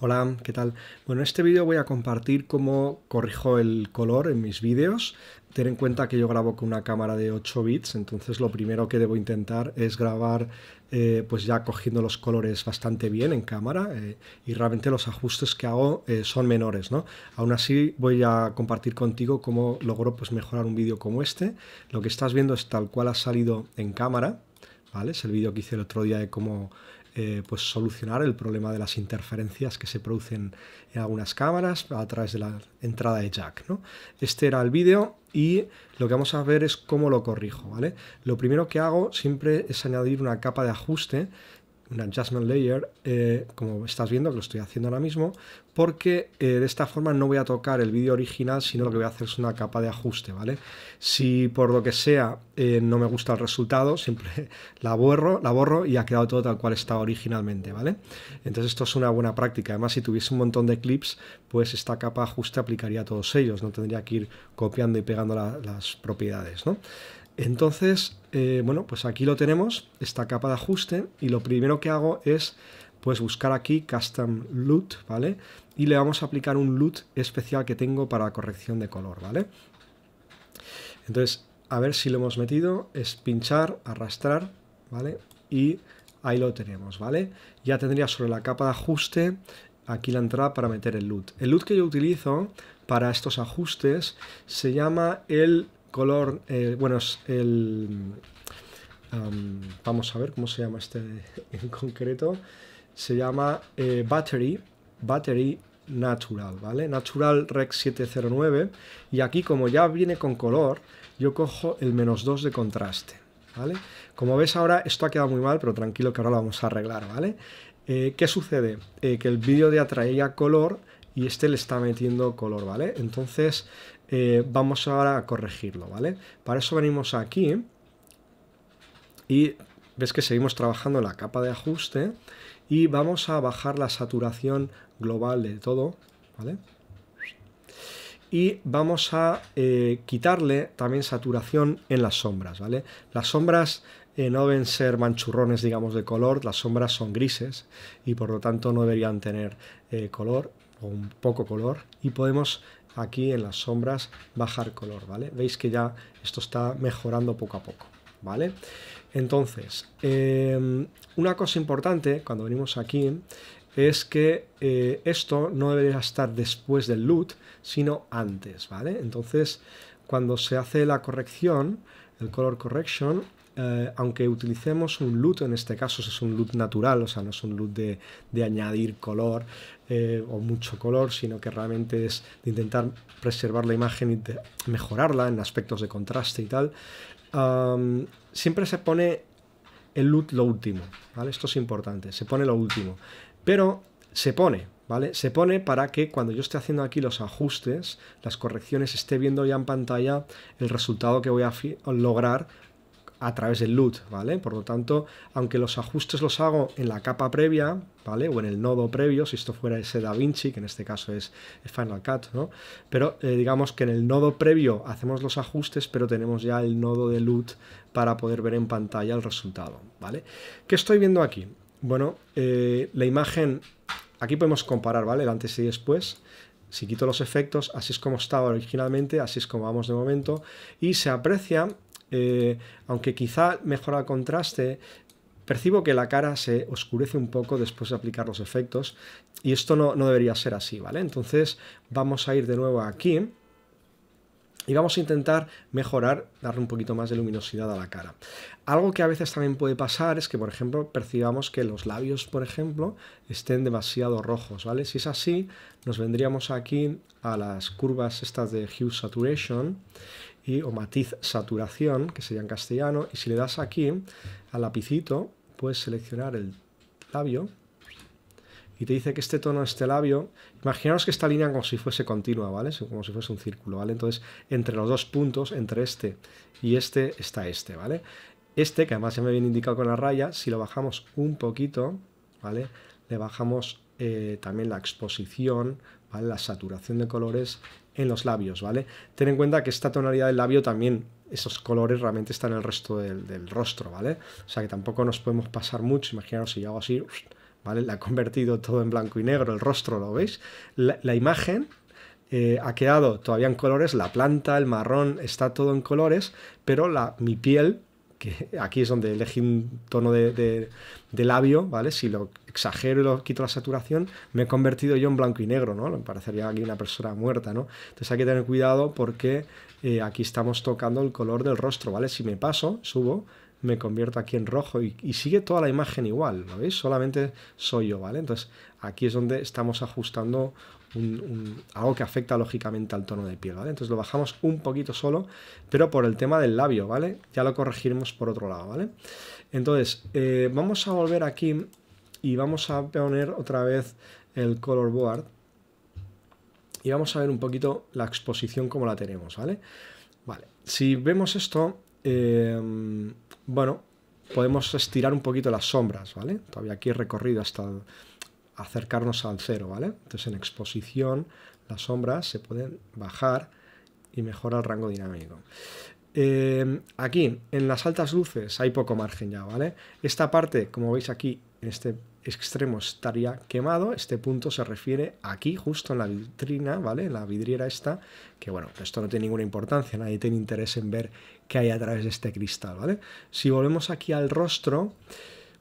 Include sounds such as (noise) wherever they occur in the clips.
Hola, ¿qué tal? Bueno, en este vídeo voy a compartir cómo corrijo el color en mis vídeos. Ten en cuenta que yo grabo con una cámara de 8 bits, entonces lo primero que debo intentar es grabar eh, pues ya cogiendo los colores bastante bien en cámara eh, y realmente los ajustes que hago eh, son menores, ¿no? Aún así voy a compartir contigo cómo logro pues mejorar un vídeo como este. Lo que estás viendo es tal cual ha salido en cámara, ¿vale? Es el vídeo que hice el otro día de cómo eh, pues solucionar el problema de las interferencias que se producen en algunas cámaras a través de la entrada de jack. ¿no? Este era el vídeo y lo que vamos a ver es cómo lo corrijo. ¿vale? Lo primero que hago siempre es añadir una capa de ajuste un adjustment layer, eh, como estás viendo que lo estoy haciendo ahora mismo, porque eh, de esta forma no voy a tocar el vídeo original, sino lo que voy a hacer es una capa de ajuste, ¿vale? Si por lo que sea eh, no me gusta el resultado, siempre (laughs) la borro, la borro y ha quedado todo tal cual estaba originalmente, ¿vale? Entonces esto es una buena práctica. Además, si tuviese un montón de clips, pues esta capa de ajuste aplicaría a todos ellos, no tendría que ir copiando y pegando las propiedades, ¿no? Entonces, eh, bueno, pues aquí lo tenemos, esta capa de ajuste, y lo primero que hago es pues buscar aquí Custom Loot, ¿vale? Y le vamos a aplicar un loot especial que tengo para corrección de color, ¿vale? Entonces, a ver si lo hemos metido, es pinchar, arrastrar, ¿vale? Y ahí lo tenemos, ¿vale? Ya tendría sobre la capa de ajuste aquí la entrada para meter el LUT. El LUT que yo utilizo para estos ajustes se llama el color, eh, bueno, es el... vamos a ver cómo se llama este (laughs) en concreto. Se llama eh, Battery, Battery Natural, ¿vale? Natural Rec 709. Y aquí, como ya viene con color, yo cojo el menos 2 de contraste, ¿vale? Como ves ahora, esto ha quedado muy mal, pero tranquilo que ahora lo vamos a arreglar, ¿vale? Eh, ¿Qué sucede? que el vídeo de atraía color y este le está metiendo color, ¿vale? Entonces, eh, vamos ahora a corregirlo, ¿vale? Para eso venimos aquí y ves que seguimos trabajando en la capa de ajuste y vamos a bajar la saturación global de todo, ¿vale? Y vamos a eh, quitarle también saturación en las sombras, ¿vale? Las sombras eh, no deben ser manchurrones, digamos, de color, las sombras son grises y por lo tanto no deberían tener color o un poco color y podemos aquí en las sombras bajar color, ¿vale? Veis que ya esto está mejorando poco a poco, ¿vale? Entonces, em, una cosa importante cuando venimos aquí es que eh, esto no debería estar después del loot, sino antes, ¿vale? Entonces, cuando se hace la corrección, el color correction, eh, aunque utilicemos un LUT, en este caso es un LUT natural, o sea, no es un LUT de, añadir color eh, o mucho color, sino que realmente es de intentar preservar la imagen y mejorarla en aspectos de contraste y tal, siempre se pone el LUT lo último, ¿vale? Esto es importante, se pone lo último, pero se pone, ¿vale? Se pone para que cuando yo esté haciendo aquí los ajustes, las correcciones, esté viendo ya en pantalla el resultado que voy a lograr a través del LUT, ¿vale? Por lo tanto, aunque los ajustes los hago en la capa previa, ¿vale? O en el nodo previo, si esto fuera ese DaVinci, que en este caso es Final Cut, ¿no? Pero eh, digamos que en el nodo previo hacemos los ajustes, pero tenemos ya el nodo de LUT para poder ver en pantalla el resultado, ¿vale? ¿Qué estoy viendo aquí? Bueno, eh, la imagen, aquí podemos comparar, ¿vale? El antes y después si quito los efectos, así es como estaba originalmente, así es como vamos de momento, y se aprecia eh, aunque quizá mejora el contraste, percibo que la cara se oscurece un poco después de aplicar los efectos y esto no, no debería ser así, ¿vale? Entonces vamos a ir de nuevo aquí y vamos a intentar mejorar, darle un poquito más de luminosidad a la cara. Algo que a veces también puede pasar es que, por ejemplo, percibamos que los labios, por ejemplo, estén demasiado rojos, ¿vale? Si es así, nos vendríamos aquí a las curvas estas de Hue Saturation o matiz saturación, que sería en castellano, y si le das aquí al lapicito, puedes seleccionar el labio y te dice que este tono, este labio, imaginaos que esta línea como si fuese continua, ¿vale? Como si fuese un círculo, ¿vale? Entonces, entre los dos puntos, entre este y este, está este, ¿vale? Este, que además ya me viene indicado con la raya, si lo bajamos un poquito, ¿vale? Le bajamos eh, también la exposición, ¿vale? La saturación de colores en los labios, ¿vale? Ten en cuenta que esta tonalidad del labio también, esos colores realmente están en el resto del, rostro, ¿vale? O sea que tampoco nos podemos pasar mucho, imaginaros si yo hago así, ¿vale? La ha convertido todo en blanco y negro, el rostro, ¿lo veis? la, imagen eh, ha quedado todavía en colores, la planta, el marrón, está todo en colores, pero la, mi piel que aquí es donde elegí un tono de, labio, ¿vale? Si lo exagero y lo quito la saturación, me he convertido yo en blanco y negro, ¿no? Me parecería aquí una persona muerta, ¿no? Entonces hay que tener cuidado porque eh, aquí estamos tocando el color del rostro, ¿vale? Si me paso, subo, me convierto aquí en rojo y, y, sigue toda la imagen igual, ¿lo veis? Solamente soy yo, ¿vale? Entonces aquí es donde estamos ajustando un, algo que afecta lógicamente al tono de piel, ¿vale? Entonces lo bajamos un poquito solo, pero por el tema del labio, ¿vale? Ya lo corregiremos por otro lado, ¿vale? Entonces, eh, vamos a volver aquí y vamos a poner otra vez el color board y vamos a ver un poquito la exposición como la tenemos, ¿vale? Vale, si vemos esto, eh, bueno, podemos estirar un poquito las sombras, ¿vale? Todavía aquí he recorrido hasta acercarnos al cero, ¿vale? Entonces en exposición las sombras se pueden bajar y mejora el rango dinámico. Eh, aquí, en las altas luces, hay poco margen ya, ¿vale? Esta parte, como veis aquí, en este extremo estaría quemado, este punto se refiere aquí, justo en la vitrina, ¿vale? En la vidriera esta, que bueno, esto no tiene ninguna importancia, nadie tiene interés en ver qué hay a través de este cristal, ¿vale? Si volvemos aquí al rostro,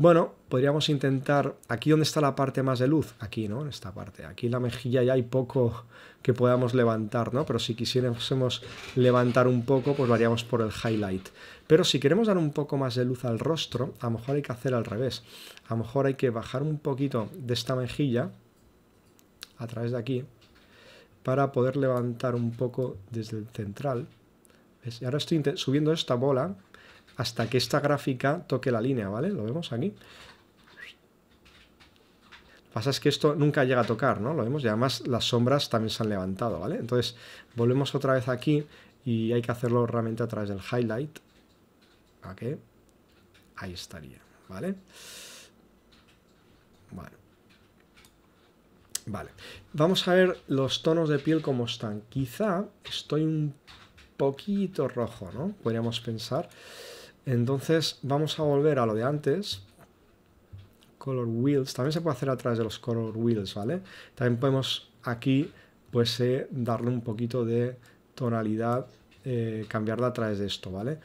bueno, podríamos intentar, aquí donde está la parte más de luz, aquí, ¿no? En esta parte, aquí en la mejilla ya hay poco que podamos levantar, ¿no? Pero si quisiéramos levantar un poco, pues lo por el highlight. Pero si queremos dar un poco más de luz al rostro, a lo mejor hay que hacer al revés. A lo mejor hay que bajar un poquito de esta mejilla, a través de aquí, para poder levantar un poco desde el central. Y ahora estoy subiendo esta bola, hasta que esta gráfica toque la línea, ¿vale? Lo vemos aquí. Lo que pasa es que esto nunca llega a tocar, ¿no? Lo vemos y además las sombras también se han levantado, ¿vale? Entonces volvemos otra vez aquí y hay que hacerlo realmente a través del highlight. ¿Ok? Ahí estaría, ¿vale? Vale. Vamos a ver los tonos de piel como están. Quizá estoy un poquito rojo, ¿no? Podríamos pensar. Entonces vamos a volver a lo de antes. Color Wheels. También se puede hacer a través de los Color Wheels, ¿vale? También podemos aquí pues eh, darle un poquito de tonalidad, eh, cambiarla a través de esto, ¿vale?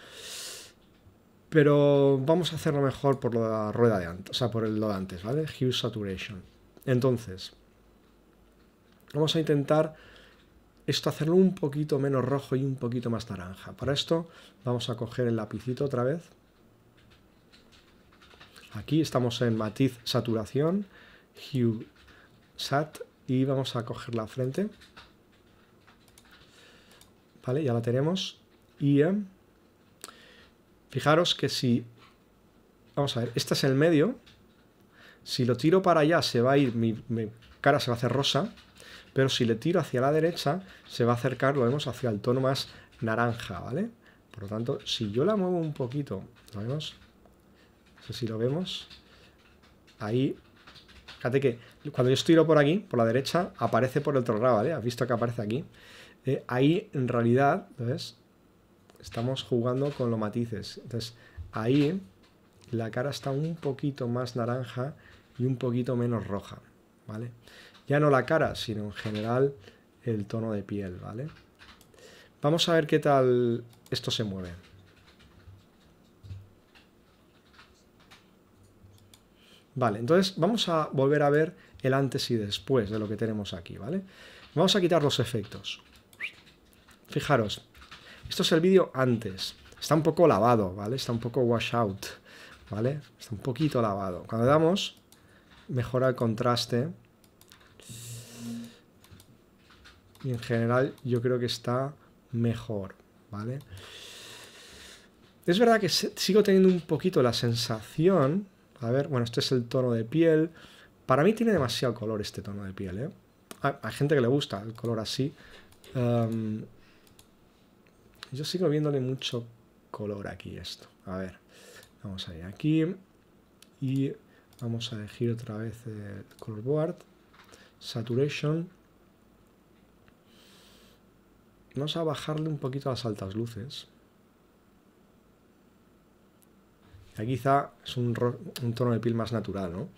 Pero vamos a hacerlo mejor por la rueda de antes, o sea, por lo de antes, ¿vale? Hue Saturation. Entonces, vamos a intentar esto hacerlo un poquito menos rojo y un poquito más naranja. Para esto vamos a coger el lapicito otra vez. Aquí estamos en matiz saturación, hue sat y vamos a coger la frente. Vale, ya la tenemos. Y eh, fijaros que si... Vamos a ver, este es el medio. Si lo tiro para allá se va a ir, mi cara se va a hacer rosa pero si le tiro hacia la derecha, se va a acercar, lo vemos, hacia el tono más naranja, ¿vale? Por lo tanto, si yo la muevo un poquito, ¿lo vemos? No sé si lo vemos. Ahí, fíjate que cuando yo estiro por aquí, por la derecha, aparece por el otro lado, ¿vale? Has visto que aparece aquí. Eh, ahí, en realidad, ¿ves? Estamos jugando con los matices. Entonces, ahí la cara está un poquito más naranja y un poquito menos roja, ¿vale? Ya no la cara, sino en general el tono de piel, ¿vale? Vamos a ver qué tal esto se mueve. Vale, entonces vamos a volver a ver el antes y después de lo que tenemos aquí, ¿vale? Vamos a quitar los efectos. Fijaros, esto es el vídeo antes. Está un poco lavado, ¿vale? Está un poco washout, ¿vale? Está un poquito lavado. Cuando damos, mejora el contraste y en general yo creo que está mejor, ¿vale? Es verdad que sigo teniendo un poquito la sensación, a ver, bueno, este es el tono de piel, para mí tiene demasiado color este tono de piel, ¿eh? Hay, gente que le gusta el color así. yo sigo viéndole mucho color aquí esto. A ver, vamos a ir aquí y vamos a elegir otra vez el color board, saturation. Vamos a bajarle un poquito a las altas luces. Aquí quizá es un, tono de piel más natural, ¿no?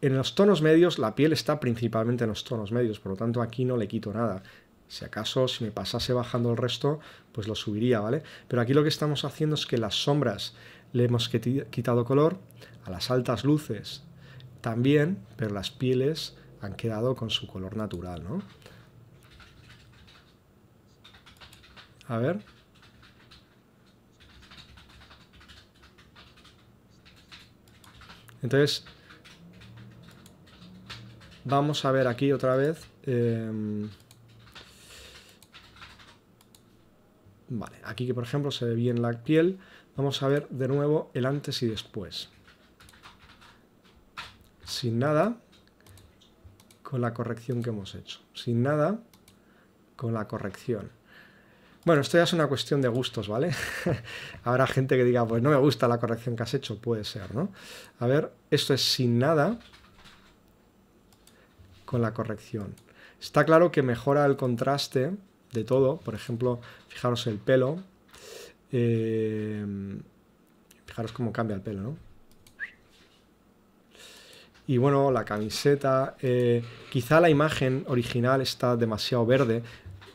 en los tonos medios, la piel está principalmente en los tonos medios, por lo tanto aquí no le quito nada. Si acaso, si me pasase bajando el resto, pues lo subiría, ¿vale? Pero aquí lo que estamos haciendo es que las sombras le hemos quitado color, a las altas luces también, pero las pieles han quedado con su color natural, ¿no? A ver. Entonces, vamos a ver aquí otra vez. Em, vale, aquí que por ejemplo se ve bien la piel. Vamos a ver de nuevo el antes y después. Sin nada, con la corrección que hemos hecho. Sin nada, con la corrección. Bueno, esto ya es una cuestión de gustos, ¿vale? (laughs) Habrá gente que diga, pues no me gusta la corrección que has hecho, puede ser, ¿no? A ver, esto es sin nada con la corrección. Está claro que mejora el contraste de todo, por ejemplo, fijaros el pelo, eh, fijaros cómo cambia el pelo, ¿no? Y bueno, la camiseta, eh, quizá la imagen original está demasiado verde,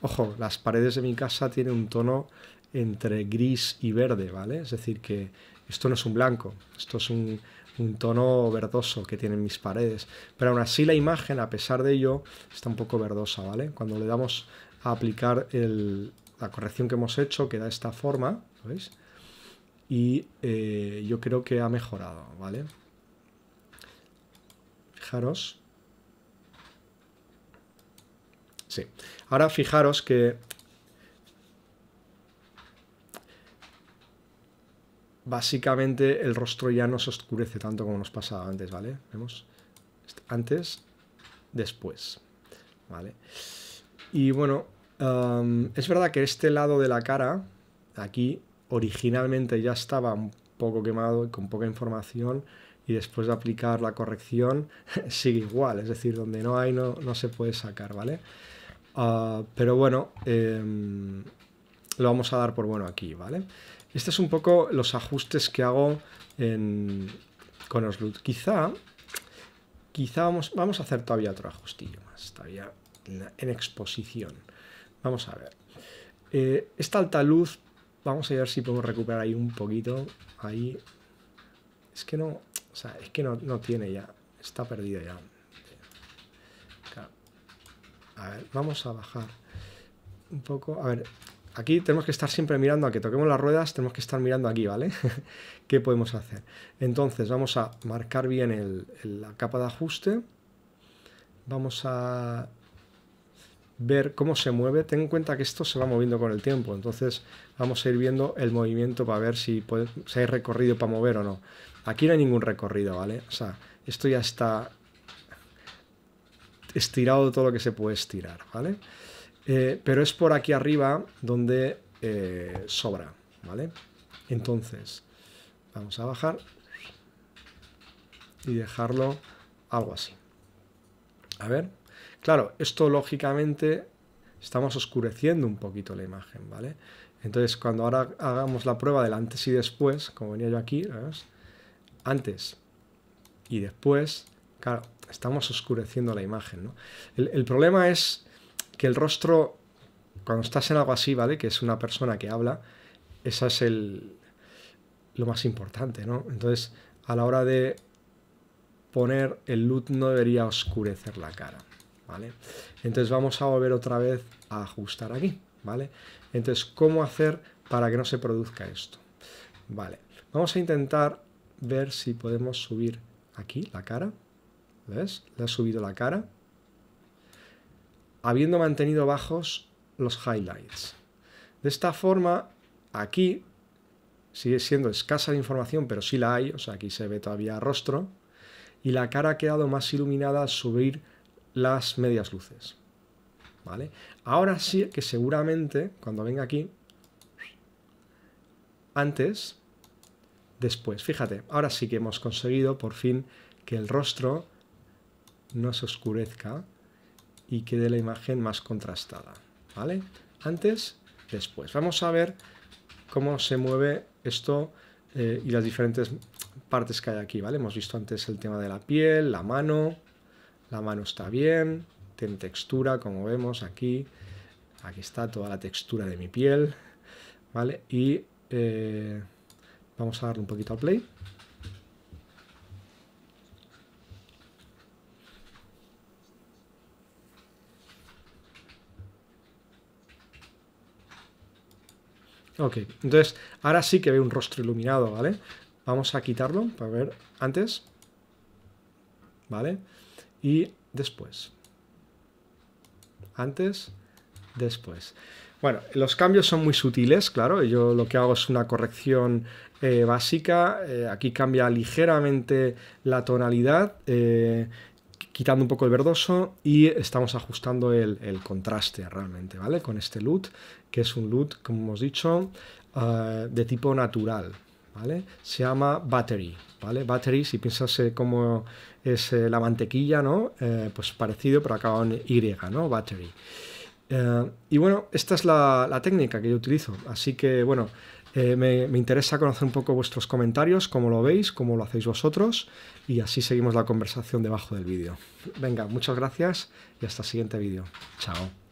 Ojo, las paredes de mi casa tienen un tono entre gris y verde, ¿vale? Es decir, que esto no es un blanco, esto es un, tono verdoso que tienen mis paredes. Pero aún así la imagen, a pesar de ello, está un poco verdosa, ¿vale? Cuando le damos a aplicar la corrección que hemos hecho, queda esta forma, ¿veis? Y eh, yo creo que ha mejorado, ¿vale? Fijaros, Ahora fijaros que... Básicamente el rostro ya no se oscurece tanto como nos pasaba antes, ¿vale? Vemos. Antes, después. ¿Vale? Y bueno, es verdad que este lado de la cara, aquí, originalmente ya estaba un poco quemado, y con poca información, y después de aplicar la corrección (laughs) sigue igual, es decir, donde no hay no, no se puede sacar, ¿vale? Ah, pero bueno, em, lo vamos a dar por bueno aquí, ¿vale? Este es un poco los ajustes que hago con con Osloot. Quizá, quizá vamos, vamos a hacer todavía otro ajustillo más, todavía en, en exposición. Vamos a ver. Eh, esta alta luz, vamos a ver si podemos recuperar ahí un poquito. Ahí. Es que no, o sea, es que no, tiene ya. Está perdida ya vamos a bajar un poco. A ver, aquí tenemos que estar siempre mirando a que toquemos las ruedas, tenemos que estar mirando aquí, ¿vale? (laughs) ¿Qué podemos hacer? Entonces, vamos a marcar bien la capa de ajuste. Vamos a ver cómo se mueve. Ten en cuenta que esto se va moviendo con el tiempo, entonces vamos a ir viendo el movimiento para ver si, si hay recorrido para mover o no. Aquí no hay ningún recorrido, ¿vale? O sea, esto ya está estirado todo lo que se puede estirar, ¿vale? Eh, pero es por aquí arriba donde eh, sobra, ¿vale? Entonces, vamos a bajar y dejarlo algo así. A ver, claro, esto lógicamente estamos oscureciendo un poquito la imagen, ¿vale? Entonces, cuando ahora hagamos la prueba del antes y después, como venía yo aquí, antes y después, claro, estamos oscureciendo la imagen. ¿no? El, problema es que el rostro, cuando estás en algo así, ¿vale? Que es una persona que habla, esa es el, lo más importante, ¿no? Entonces, a la hora de poner el LUT no debería oscurecer la cara, ¿vale? Entonces vamos a volver otra vez a ajustar aquí, ¿vale? Entonces, ¿cómo hacer para que no se produzca esto? Vale, vamos a intentar ver si podemos subir aquí la cara. ¿Ves? Le ha subido la cara. Habiendo mantenido bajos los highlights. De esta forma, aquí sigue siendo escasa la información, pero sí la hay, o sea, aquí se ve todavía rostro, y la cara ha quedado más iluminada al subir las medias luces. ¿Vale? Ahora sí que seguramente, cuando venga aquí, antes, después, fíjate, ahora sí que hemos conseguido por fin que el rostro no se oscurezca y quede la imagen más contrastada. ¿Vale? Antes, después. Vamos a ver cómo se mueve esto eh, y las diferentes partes que hay aquí, ¿vale? Hemos visto antes el tema de la piel, la mano, la mano está bien, tiene textura, como vemos aquí, aquí está toda la textura de mi piel, ¿vale? Y eh, vamos a darle un poquito a play. Ok, entonces ahora sí que veo un rostro iluminado, ¿vale? Vamos a quitarlo para ver antes. ¿Vale? Y después. Antes, después. Bueno, los cambios son muy sutiles, claro. Yo lo que hago es una corrección eh, básica. Eh, aquí cambia ligeramente la tonalidad. Eh, quitando un poco el verdoso y estamos ajustando el, contraste realmente, ¿vale? Con este LUT, que es un LUT, como hemos dicho, eh, de tipo natural, ¿vale? Se llama Battery, ¿vale? Battery, si piensas eh, cómo es eh, la mantequilla, ¿no? pues parecido, pero acaba en Y, ¿no? Battery. y bueno, esta es la técnica que yo utilizo, así que bueno, eh, me, me, interesa conocer un poco vuestros comentarios, cómo lo veis, cómo lo hacéis vosotros y así seguimos la conversación debajo del vídeo. Venga, muchas gracias y hasta el siguiente vídeo. Chao.